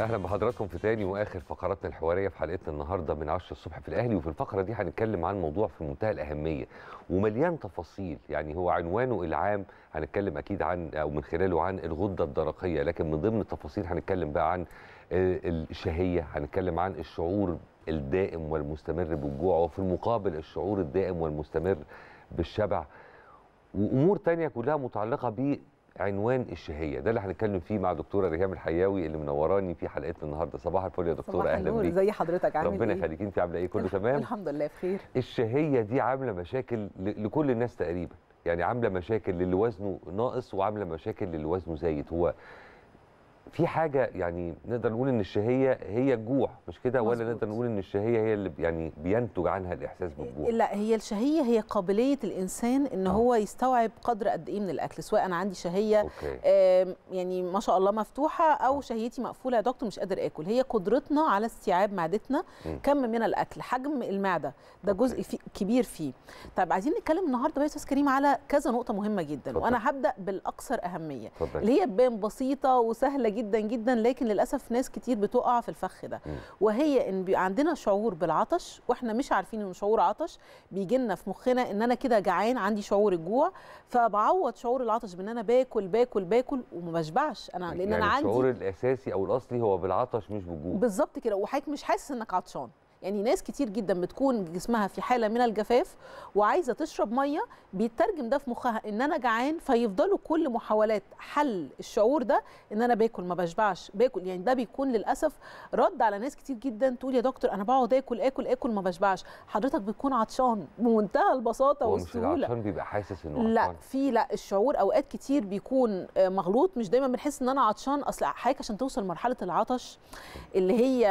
اهلا بحضراتكم في تاني واخر فقراتنا الحواريه في حلقتنا النهارده من 10 الصبح في الاهلي وفي الفقره دي هنتكلم عن موضوع في منتهى الاهميه ومليان تفاصيل يعني هو عنوانه العام هنتكلم اكيد عن او من خلاله عن الغده الدرقيه لكن من ضمن التفاصيل هنتكلم بقى عن آه، الشهيه هنتكلم عن الشعور الدائم والمستمر بالجوع وفي المقابل الشعور الدائم والمستمر بالشبع وامور تانية كلها متعلقه عنوان الشهيه ده اللي هنتكلم فيه مع دكتوره ريهام الحياوي اللي منوراني في حلقتنا النهارده صباح الفل يا دكتوره اهلا بيك زي حضرتك عامل ربنا إيه؟ يخليك انت عامله ايه كله الح... تمام الحمد لله بخير الشهيه دي عامله مشاكل ل... لكل الناس تقريبا يعني عامله مشاكل للي وزنه ناقص وعامله مشاكل للي وزنه زايد هو في حاجه يعني نقدر نقول ان الشهيه هي الجوع مش كده ولا نقدر نقول ان الشهيه هي اللي يعني بينتج عنها الاحساس بالجوع لا هي الشهيه هي قابليه الانسان ان آه. هو يستوعب قدر قد ايه من الاكل سواء انا عندي شهيه أوكي. آه يعني ما شاء الله مفتوحه او آه. شهيتي مقفوله يا دكتور مش قادر اكل هي قدرتنا على استيعاب معدتنا م. كم من الاكل حجم المعده ده جزء في كبير فيه طب عايزين نتكلم النهارده بقى يا استاذ كريم على كذا نقطه مهمه جدا فضل. وانا هبدا بالاكثر اهميه فضل. اللي هي بان بسيطه وسهله جدا جدا جدا لكن للاسف ناس كتير بتقع في الفخ ده وهي ان عندنا شعور بالعطش واحنا مش عارفين ان شعور عطش بيجي لنا في مخنا ان انا كده جعان عندي شعور الجوع فبعوض شعور العطش بان انا باكل باكل باكل وما بشبعش انا لان يعني انا عندي الشعور الاساسي او الاصلي هو بالعطش مش بالجوع بالظبط كده وحضرتك مش حاسس انك عطشان يعني ناس كتير جدا بتكون جسمها في حاله من الجفاف وعايزه تشرب ميه بيترجم ده في مخها ان انا جعان فيفضلوا كل محاولات حل الشعور ده ان انا باكل ما بشبعش باكل يعني ده بيكون للاسف رد على ناس كتير جدا تقول يا دكتور انا بقعد اكل اكل اكل ما بشبعش حضرتك بتكون عطشان بمنتهى البساطه والسهوله عطشان بيبقى حاسس انه لا في لا الشعور اوقات كتير بيكون آه، مغلوط مش دايما بنحس ان انا عطشان اصل حضرتك عشان توصل مرحله العطش اللي هي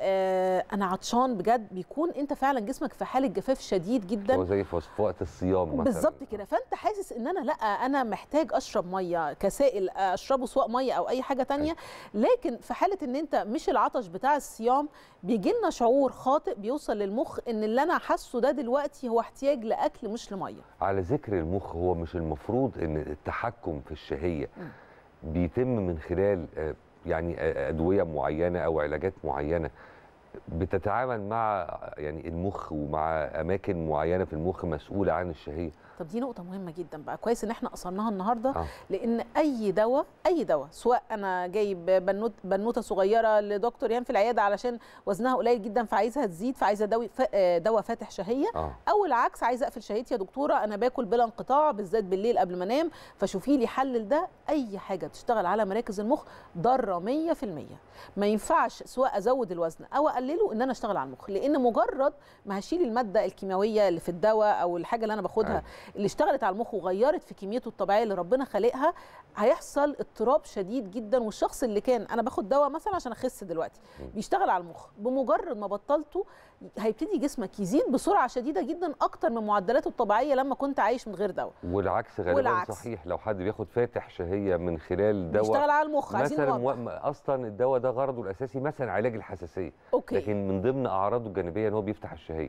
آه، انا عطشان بجد بيكون انت فعلا جسمك في حاله جفاف شديد جدا هو زي في وقت الصيام مثلا بالظبط كده فانت حاسس ان انا لا انا محتاج اشرب ميه كسائل اشربه سواء ميه او اي حاجه ثانيه لكن في حاله ان انت مش العطش بتاع الصيام بيجي لنا شعور خاطئ بيوصل للمخ ان اللي انا حاسه ده دلوقتي هو احتياج لاكل مش لميه على ذكر المخ هو مش المفروض ان التحكم في الشهيه بيتم من خلال آه، يعني آه، ادويه معينه او علاجات معينه بتتعامل مع يعني المخ ومع اماكن معينه في المخ مسؤوله عن الشهيه طب دي نقطه مهمه جدا بقى كويس ان احنا قصرناها النهارده آه. لان اي دواء اي دواء سواء انا جايب بنوت بنوته صغيره لدكتور يان في العياده علشان وزنها قليل جدا فعايزها تزيد فعايزه دواء دواء فاتح شهيه آه. او العكس عايزه اقفل شهيتي يا دكتوره انا باكل بلا انقطاع بالذات بالليل قبل ما انام فشوفي لي حل ده اي حاجه بتشتغل على مراكز المخ ضاره 100% ما ينفعش سواء ازود الوزن او اقلله ان انا اشتغل على المخ لان مجرد ما هشيل الماده الكيماويه اللي في الدواء او الحاجه اللي انا باخدها أيوة. اللي اشتغلت على المخ وغيرت في كميته الطبيعيه اللي ربنا خالقها هيحصل اضطراب شديد جدا والشخص اللي كان انا باخد دواء مثلا عشان اخس دلوقتي بيشتغل على المخ بمجرد ما بطلته هيبتدي جسمك يزيد بسرعه شديده جدا اكتر من معدلاته الطبيعيه لما كنت عايش من غير دواء والعكس غالبا والعكس. صحيح لو حد بياخد فاتح شهيه من خلال دواء بيشتغل على المخ مثلا و... اصلا الدواء ده غرضه الاساسي مثلا علاج الحساسيه أوكي. لكن من ضمن اعراضه الجانبيه ان هو بيفتح الشهيه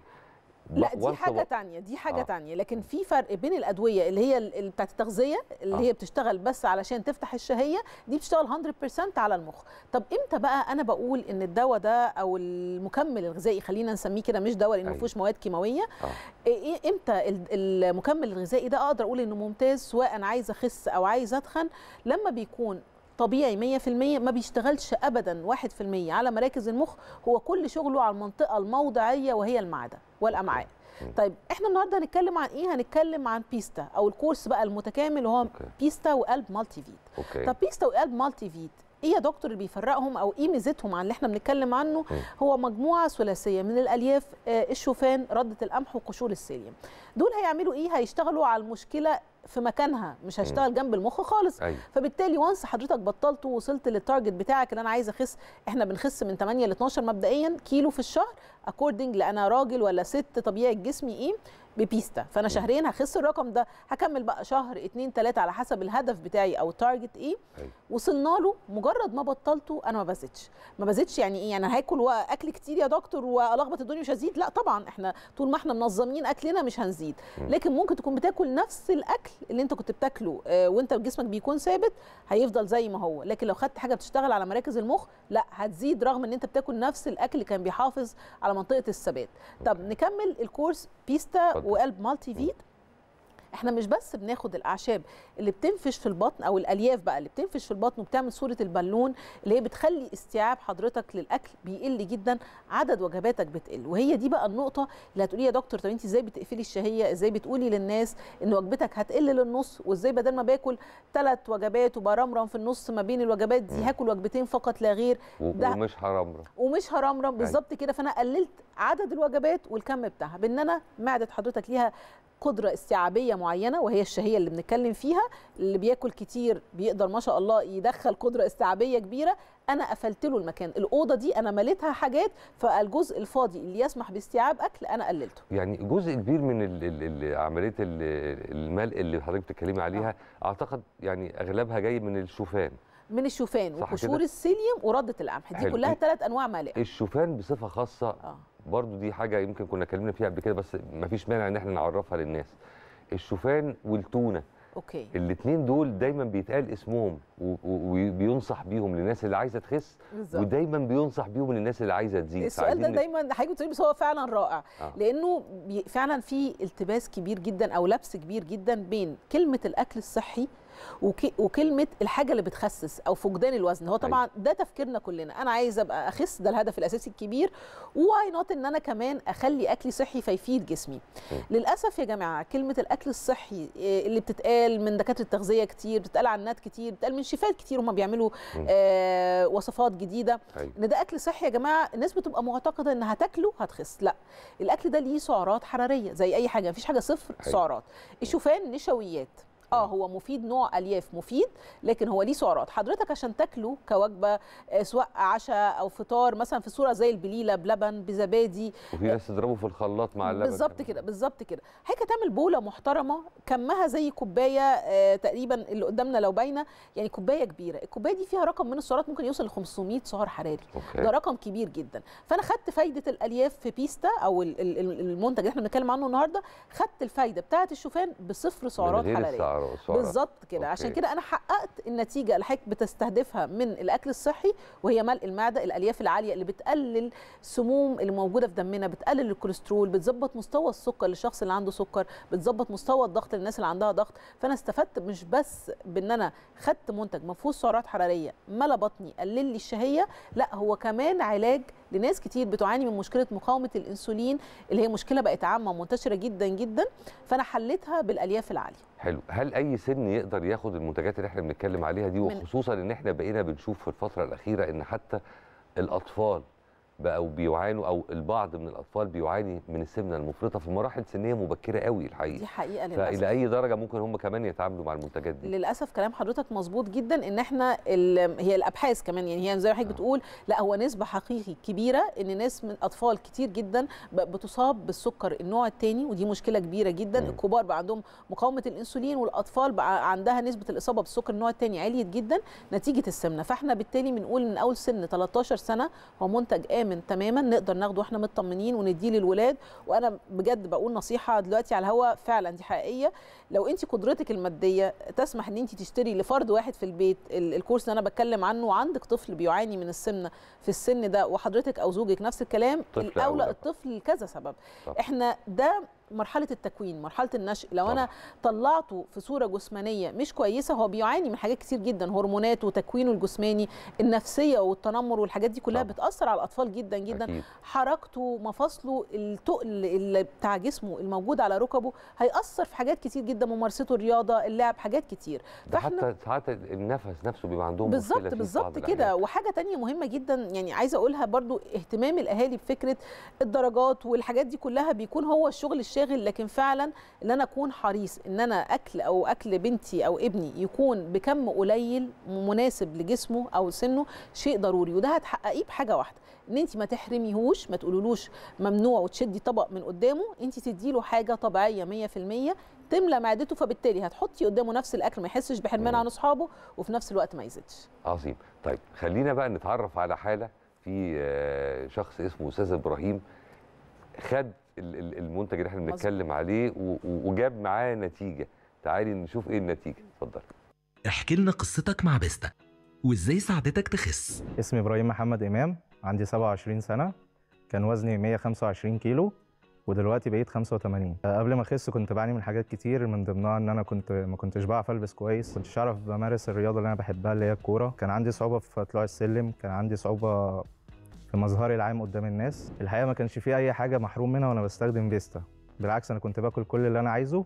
لا دي حاجة تانية دي حاجة آه. تانية لكن في فرق بين الأدوية اللي هي بتاعت التغذية اللي آه. هي بتشتغل بس علشان تفتح الشهية دي بتشتغل 100% على المخ طب إمتى بقى أنا بقول إن الدواء ده أو المكمل الغذائي خلينا نسميه كده مش دواء لأنه أيوه. ما فيهوش مواد كيماوية آه. إيه, إيه، إمتى المكمل الغذائي ده أقدر أقول إنه ممتاز سواء عايز أخس أو عايز أتخن لما بيكون طبيعي 100% ما بيشتغلش ابدا 1% على مراكز المخ هو كل شغله على المنطقه الموضعيه وهي المعده والامعاء طيب احنا النهارده هنتكلم عن ايه هنتكلم عن بيستا او الكورس بقى المتكامل وهو بيستا وقلب مالتي فيت أوكي. طب بيستا وقلب مالتي فيت ايه يا دكتور اللي بيفرقهم او ايه ميزتهم عن اللي احنا بنتكلم عنه هو مجموعه ثلاثيه من الالياف آه، الشوفان رده القمح وقشور السيليوم دول هيعملوا ايه هيشتغلوا على المشكله في مكانها مش هشتغل جنب المخ خالص أي. أيوة. فبالتالي وانس حضرتك بطلت ووصلت للتارجت بتاعك اللي انا عايز اخس احنا بنخس من 8 ل 12 مبدئيا كيلو في الشهر اكوردنج انا راجل ولا ست طبيعه جسمي ايه ببيستا فانا شهرين هخس الرقم ده هكمل بقى شهر اتنين تلاته على حسب الهدف بتاعي او التارجت ايه أيوه. وصلنا له مجرد ما بطلته انا ما بزيدش ما بزيدش يعني ايه يعني هاكل واكل كتير يا دكتور والخبط الدنيا مش هزيد لا طبعا احنا طول ما احنا منظمين اكلنا مش هنزيد لكن ممكن تكون بتاكل نفس الاكل اللي انت كنت بتاكله آه، وانت جسمك بيكون ثابت هيفضل زي ما هو لكن لو خدت حاجه بتشتغل على مراكز المخ لا هتزيد رغم ان انت بتاكل نفس الاكل اللي كان بيحافظ على منطقه الثبات طب نكمل الكورس بيستا وقلب مالتي فيد احنا مش بس بناخد الاعشاب اللي بتنفش في البطن او الالياف بقى اللي بتنفش في البطن وبتعمل صوره البالون اللي هي بتخلي استيعاب حضرتك للاكل بيقل جدا عدد وجباتك بتقل وهي دي بقى النقطه اللي هتقولي يا دكتور طب انت ازاي بتقفلي الشهيه ازاي بتقولي للناس ان وجبتك هتقل للنص وازاي بدل ما باكل ثلاث وجبات وبرمرم في النص ما بين الوجبات دي هاكل وجبتين فقط لا غير ده ومش هرمرم ومش هرمرم يعني. بالظبط كده فانا قللت عدد الوجبات والكم بتاعها بان انا معده حضرتك ليها قدره استيعابيه معينه وهي الشهيه اللي بنتكلم فيها اللي بياكل كتير بيقدر ما شاء الله يدخل قدره استيعابيه كبيره انا قفلت له المكان الاوضه دي انا مليتها حاجات فالجزء الفاضي اللي يسمح باستيعاب اكل انا قللته يعني جزء كبير من عمليه الملء اللي حضرتك بتتكلمي عليها أه. اعتقد يعني اغلبها جاي من الشوفان من الشوفان وقشور السيليوم ورده القمح دي كلها ثلاث انواع ملء الشوفان بصفه خاصه آه. برضو دي حاجه يمكن كنا اتكلمنا فيها قبل كده بس ما فيش مانع ان احنا نعرفها للناس الشوفان والتونه اوكي الاثنين دول دايما بيتقال اسمهم وبينصح بيهم للناس اللي عايزه تخس بالزبط. ودايما بينصح بيهم للناس اللي عايزه تزيد السؤال ده دايما هيجي تقولي بس هو فعلا رائع آه. لانه فعلا في التباس كبير جدا او لبس كبير جدا بين كلمه الاكل الصحي وكلمه الحاجه اللي بتخسس او فقدان الوزن هو طبعا ده تفكيرنا كلنا انا عايز ابقى اخس ده الهدف الاساسي الكبير واي نوت ان انا كمان اخلي اكلي صحي فيفيد جسمي للاسف يا جماعه كلمه الاكل الصحي آه، اللي بتتقال من دكاتره التغذيه كتير بتتقال عنات كتير بتتقال من شيفات كتير هم بيعملوا آه وصفات جديده ان ده اكل صحي يا جماعه الناس بتبقى معتقده ان هتاكله هتخس لا الاكل ده ليه سعرات حراريه زي اي حاجه مفيش حاجه صفر سعرات الشوفان نشويات اه هو مفيد نوع الياف مفيد لكن هو ليه سعرات حضرتك عشان تاكله كوجبه آه، سواء عشاء او فطار مثلا في صوره زي البليله بلبن بزبادي وفي ناس تضربه في الخلاط مع اللبن بالظبط كده بالظبط كده حضرتك هتعمل بوله محترمه كمها زي كوبايه آه، تقريبا اللي قدامنا لو باينه يعني كوبايه كبيره الكوبايه دي فيها رقم من السعرات ممكن يوصل ل 500 سعر حراري أوكي. ده رقم كبير جدا فانا خدت فايده الالياف في بيستا او المنتج اللي احنا بنتكلم عنه النهارده خدت الفايده بتاعه الشوفان بصفر سعرات حراريه الحراره بالظبط كده عشان كده انا حققت النتيجه اللي حضرتك بتستهدفها من الاكل الصحي وهي ملء المعده الالياف العاليه اللي بتقلل السموم اللي موجوده في دمنا بتقلل الكوليسترول بتظبط مستوى السكر للشخص اللي عنده سكر بتظبط مستوى الضغط للناس اللي عندها ضغط فانا استفدت مش بس بان انا خدت منتج ما فيهوش سعرات حراريه ملى بطني قلل لي الشهيه لا هو كمان علاج لناس كتير بتعاني من مشكله مقاومه الانسولين اللي هي مشكله بقت عامه ومنتشره جدا جدا فانا حليتها بالالياف العاليه حلو هل اي سن يقدر ياخد المنتجات اللي احنا بنتكلم عليها دي وخصوصا ان احنا بقينا بنشوف في الفتره الاخيره ان حتى الاطفال بقوا بيعانوا او البعض من الاطفال بيعاني من السمنه المفرطه في مراحل سنيه مبكره قوي الحقيقه دي حقيقه للاسف فالى اي درجه ممكن هم كمان يتعاملوا مع المنتجات دي للاسف كلام حضرتك مظبوط جدا ان احنا هي الابحاث كمان يعني هي زي ما حضرتك نعم. بتقول لا هو نسبه حقيقي كبيره ان ناس من اطفال كتير جدا بتصاب بالسكر النوع الثاني ودي مشكله كبيره جدا م. الكبار بقى عندهم مقاومه الانسولين والاطفال بقى عندها نسبه الاصابه بالسكر النوع الثاني عاليه جدا نتيجه السمنه فاحنا بالتالي بنقول من اول سن 13 سنه هو منتج امن آمن تماما نقدر ناخده واحنا مطمنين ونديه للولاد وأنا بجد بقول نصيحة دلوقتي على الهواء فعلا دي حقيقية لو أنت قدرتك المادية تسمح أن أنت تشتري لفرد واحد في البيت الكورس اللي أنا بتكلم عنه وعندك طفل بيعاني من السمنة في السن ده وحضرتك أو زوجك نفس الكلام الأولى الطفل لكذا سبب طب. إحنا ده مرحله التكوين مرحله النشء لو طبعا. انا طلعته في صوره جسمانيه مش كويسه هو بيعاني من حاجات كتير جدا هرمونات وتكوينه الجسماني النفسيه والتنمر والحاجات دي كلها طبعا. بتاثر على الاطفال جدا جدا أكيد. حركته مفاصله التقل اللي بتاع جسمه الموجود على ركبه هياثر في حاجات كتير جدا ممارسته الرياضه اللعب حاجات كتير فاحنا حتى ساعات النفس نفسه بيبقى عندهم بالظبط بالظبط كده وحاجه تانية مهمه جدا يعني عايزه اقولها برضو اهتمام الاهالي بفكره الدرجات والحاجات دي كلها بيكون هو الشغل الشاغل لكن فعلا ان انا اكون حريص ان انا اكل او اكل بنتي او ابني يكون بكم قليل مناسب لجسمه او سنه شيء ضروري وده هتحققيه بحاجه واحده ان انت ما تحرميهوش ما تقولولوش ممنوع وتشدي طبق من قدامه انت تديله حاجه طبيعيه 100% تملى معدته فبالتالي هتحطي قدامه نفس الاكل ما يحسش بحرمان عن اصحابه وفي نفس الوقت ما يزيدش عظيم طيب خلينا بقى نتعرف على حاله في آه، شخص اسمه استاذ ابراهيم خد المنتج اللي احنا بنتكلم عليه وجاب معاه نتيجه تعالي نشوف ايه النتيجه اتفضل احكي لنا قصتك مع بيستا وازاي ساعدتك تخس اسمي ابراهيم محمد امام عندي 27 سنه كان وزني 125 كيلو ودلوقتي بقيت 85 قبل ما اخس كنت بعاني من حاجات كتير من ضمنها ان انا كنت ما كنتش بعرف البس كويس كنتش اعرف بمارس الرياضه اللي انا بحبها اللي هي الكوره كان عندي صعوبه في طلوع السلم كان عندي صعوبه في مظهري العام قدام الناس الحقيقه ما كانش فيه اي حاجه محروم منها وانا بستخدم فيستا بالعكس انا كنت باكل كل اللي انا عايزه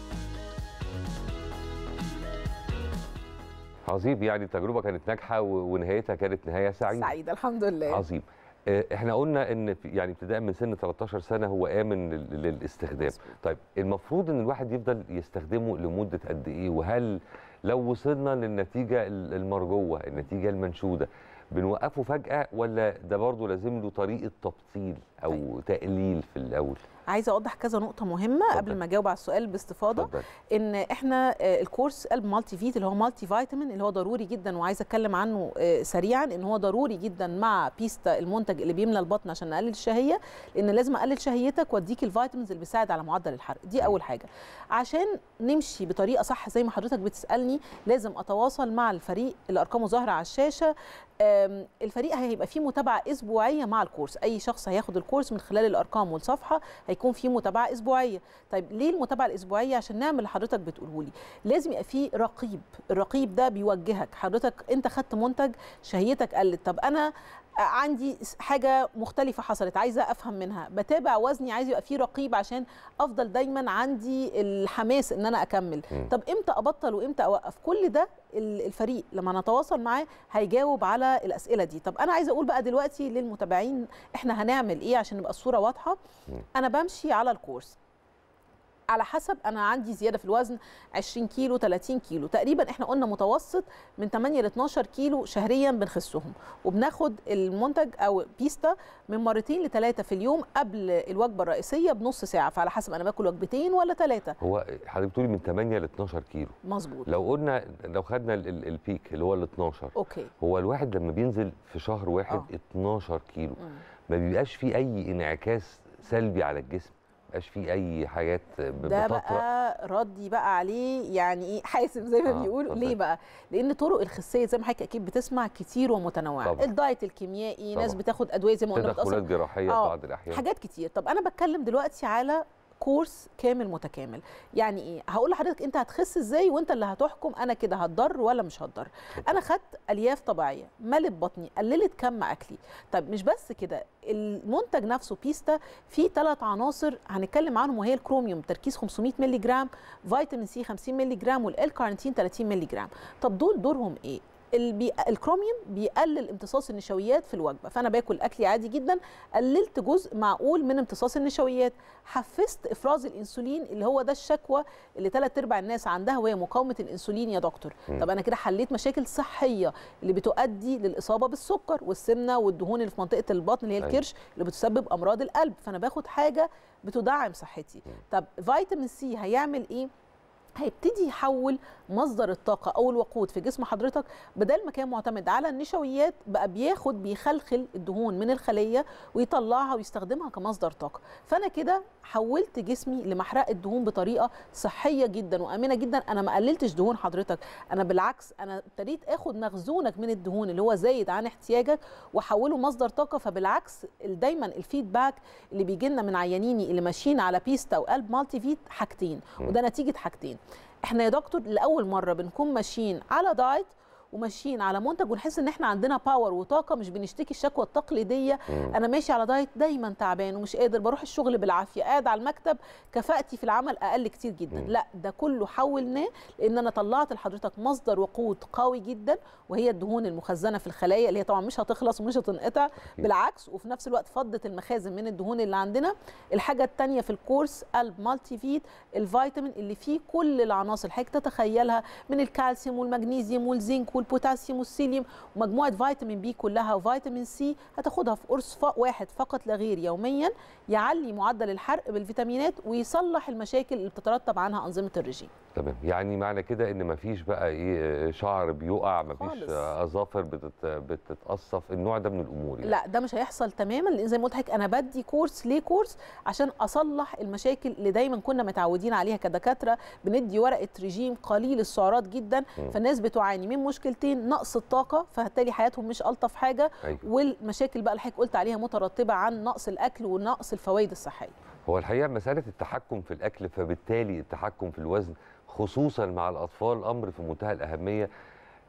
عظيم يعني التجربه كانت ناجحه ونهايتها كانت نهايه سعيده سعيده الحمد لله عظيم آه، احنا قلنا ان يعني ابتداء من سن 13 سنه هو امن للاستخدام طيب المفروض ان الواحد يفضل يستخدمه لمده قد ايه وهل لو وصلنا للنتيجه المرجوه النتيجه المنشوده بنوقفه فجاه ولا ده برضه لازم له طريقه تبطيل او طيب. تقليل في الاول عايزه اوضح كذا نقطه مهمه طبعا. قبل ما اجاوب على السؤال باستفاضه طبعا. ان احنا آه، الكورس قلب مالتي فيت اللي هو مالتي فيتامين اللي هو ضروري جدا وعايزه اتكلم عنه آه، سريعا ان هو ضروري جدا مع بيستا المنتج اللي بيملى البطن عشان نقلل الشهيه لان لازم اقلل شهيتك واديك الفيتامينز اللي بتساعد على معدل الحرق دي اول حاجه عشان نمشي بطريقه صح زي ما حضرتك بتسالني لازم اتواصل مع الفريق اللي ارقامه ظاهره على الشاشه الفريق هيبقى فيه متابعه اسبوعيه مع الكورس اي شخص هياخد الكورس من خلال الارقام والصفحه هيكون في متابعه اسبوعيه طيب ليه المتابعه الاسبوعيه عشان نعمل اللي حضرتك بتقوله لي لازم يبقى في رقيب الرقيب ده بيوجهك حضرتك انت خدت منتج شهيتك قلت طب انا عندي حاجه مختلفه حصلت عايزه افهم منها بتابع وزني عايز يبقى فيه رقيب عشان افضل دايما عندي الحماس ان انا اكمل م. طب امتى ابطل وامتى اوقف كل ده الفريق لما نتواصل معاه هيجاوب على الاسئله دي طب انا عايزه اقول بقى دلوقتي للمتابعين احنا هنعمل ايه عشان نبقى الصوره واضحه م. انا بمشي على الكورس على حسب انا عندي زياده في الوزن 20 كيلو 30 كيلو تقريبا احنا قلنا متوسط من 8 ل 12 كيلو شهريا بنخسهم وبناخد المنتج او بيستا من مرتين لثلاثه في اليوم قبل الوجبه الرئيسيه بنص ساعه فعلى حسب انا باكل وجبتين ولا ثلاثه هو حضرتك بتقولي من 8 ل 12 كيلو مظبوط لو قلنا لو خدنا البيك اللي هو ال 12 اوكي هو الواحد لما بينزل في شهر واحد أوه. 12 كيلو مم. ما بيبقاش فيه اي انعكاس سلبي على الجسم يبقاش فيه اي حاجات ده بقى ردي بقى عليه يعني ايه حاسم زي ما آه بيقولوا ليه بقى لان طرق الخصيه زي ما حضرتك اكيد بتسمع كتير ومتنوعه الدايت الكيميائي طبعا. ناس بتاخد ادويه زي ما قلنا بتاثر جراحيه آه. بعض الاحيان حاجات كتير طب انا بتكلم دلوقتي على كورس كامل متكامل يعني ايه هقول لحضرتك انت هتخس ازاي وانت اللي هتحكم انا كده هتضر ولا مش هتضر انا خدت الياف طبيعيه ملت بطني قللت كم اكلي طب مش بس كده المنتج نفسه بيستا فيه ثلاث عناصر هنتكلم عنهم وهي الكروميوم تركيز 500 مللي جرام فيتامين سي 50 مللي جرام والال كارنتين 30 مللي جرام طب دول دورهم ايه البي... الكروميوم بيقلل امتصاص النشويات في الوجبه فانا باكل اكلي عادي جدا قللت جزء معقول من امتصاص النشويات حفزت افراز الانسولين اللي هو ده الشكوى اللي ثلاث ارباع الناس عندها وهي مقاومه الانسولين يا دكتور م. طب انا كده حليت مشاكل صحيه اللي بتؤدي للاصابه بالسكر والسمنه والدهون اللي في منطقه البطن اللي هي أيوة. الكرش اللي بتسبب امراض القلب فانا باخد حاجه بتدعم صحتي م. طب فيتامين سي هيعمل ايه هيبتدي يحول مصدر الطاقة أو الوقود في جسم حضرتك بدل ما كان معتمد على النشويات بقى بياخد بيخلخل الدهون من الخلية ويطلعها ويستخدمها كمصدر طاقة فأنا كده حولت جسمي لمحرقة دهون بطريقة صحية جدا وآمنة جدا أنا ما قللتش دهون حضرتك أنا بالعكس أنا ابتديت آخد مخزونك من الدهون اللي هو زايد عن احتياجك وحوله مصدر طاقة فبالعكس دايما الفيدباك اللي بيجي لنا من عيانيني اللي ماشيين على بيستا وقلب مالتي فيت حاجتين وده نتيجة حاجتين احنا يا دكتور لاول مره بنكون ماشيين على دايت وماشيين على منتج ونحس ان احنا عندنا باور وطاقه مش بنشتكي الشكوى التقليديه انا ماشي على دايت دايما تعبان ومش قادر بروح الشغل بالعافيه قاعد على المكتب كفاءتي في العمل اقل كتير جدا لا ده كله حولناه لان انا طلعت لحضرتك مصدر وقود قوي جدا وهي الدهون المخزنه في الخلايا اللي هي طبعا مش هتخلص ومش هتنقطع بالعكس وفي نفس الوقت فضت المخازن من الدهون اللي عندنا الحاجه الثانيه في الكورس المالتي فيت الفيتامين اللي فيه كل العناصر حضرتك تتخيلها من الكالسيوم والمغنيسيوم والزنك والبوتاسيوم والسيليوم ومجموعه فيتامين بي كلها وفيتامين سي هتاخدها في قرص واحد فقط لا غير يوميا يعلي معدل الحرق بالفيتامينات ويصلح المشاكل اللي بتترتب عنها انظمه الرجيم تمام يعني معنى كده ان مفيش بقى ايه شعر بيقع مفيش اظافر بتتقصف النوع ده من الامور يعني. لا ده مش هيحصل تماما لان زي ما قلت لحضرتك انا بدي كورس ليه كورس عشان اصلح المشاكل اللي دايما كنا متعودين عليها كدكاتره بندي ورقه ريجيم قليل السعرات جدا م. فالناس بتعاني من مشكلتين نقص الطاقه فبالتالي حياتهم مش الطف حاجه أيوه. والمشاكل بقى اللي حضرتك قلت عليها مترتبه عن نقص الاكل ونقص الفوائد الصحيه هو الحقيقه مساله التحكم في الاكل فبالتالي التحكم في الوزن خصوصا مع الاطفال امر في منتهى الاهميه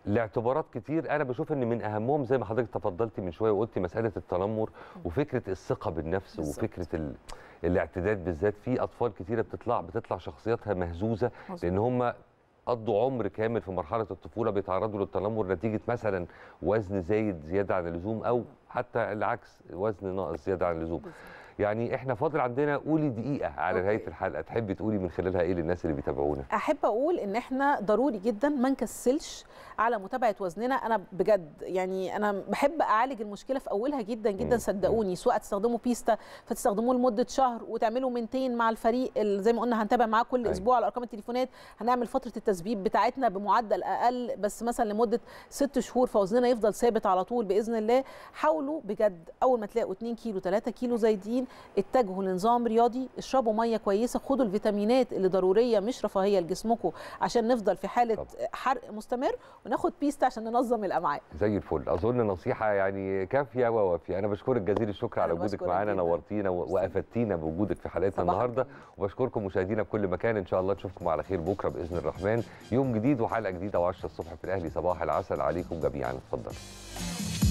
لاعتبارات كتير انا بشوف ان من اهمهم زي ما حضرتك تفضلتي من شويه وقلتي مساله التنمر وفكره الثقه بالنفس بالزبط. وفكره ال... الاعتداد بالذات في اطفال كتيره بتطلع بتطلع شخصياتها مهزوزه مزبط. لان هم قضوا عمر كامل في مرحله الطفوله بيتعرضوا للتنمر نتيجه مثلا وزن زايد زياده عن اللزوم او حتى العكس وزن ناقص زياده عن اللزوم بالزبط. يعني احنا فاضل عندنا قولي دقيقه على أوكي. نهايه الحلقه تحبي تقولي من خلالها ايه للناس اللي بيتابعونا احب اقول ان احنا ضروري جدا ما نكسلش على متابعه وزننا انا بجد يعني انا بحب اعالج المشكله في اولها جدا جدا صدقوني سواء تستخدموا بيستا فتستخدموه لمده شهر وتعملوا منتين مع الفريق زي ما قلنا هنتابع معاه كل أي. أيوة. اسبوع على ارقام التليفونات هنعمل فتره التسبيب بتاعتنا بمعدل اقل بس مثلا لمده ست شهور فوزننا يفضل ثابت على طول باذن الله حاولوا بجد اول ما تلاقوا 2 كيلو 3 كيلو زايدين الرياضيين اتجهوا لنظام رياضي اشربوا ميه كويسه خدوا الفيتامينات اللي ضروريه مش رفاهيه لجسمكم عشان نفضل في حاله طب. حرق مستمر وناخد بيست عشان ننظم الامعاء زي الفل اظن نصيحه يعني كافيه ووافيه انا بشكرك جزيل الشكر على وجودك معانا نورتينا وافدتينا بوجودك في حلقتنا النهارده وبشكركم مشاهدينا في كل مكان ان شاء الله نشوفكم على خير بكره باذن الرحمن يوم جديد وحلقه جديده و10 الصبح في الاهلي صباح العسل عليكم جميعا اتفضلوا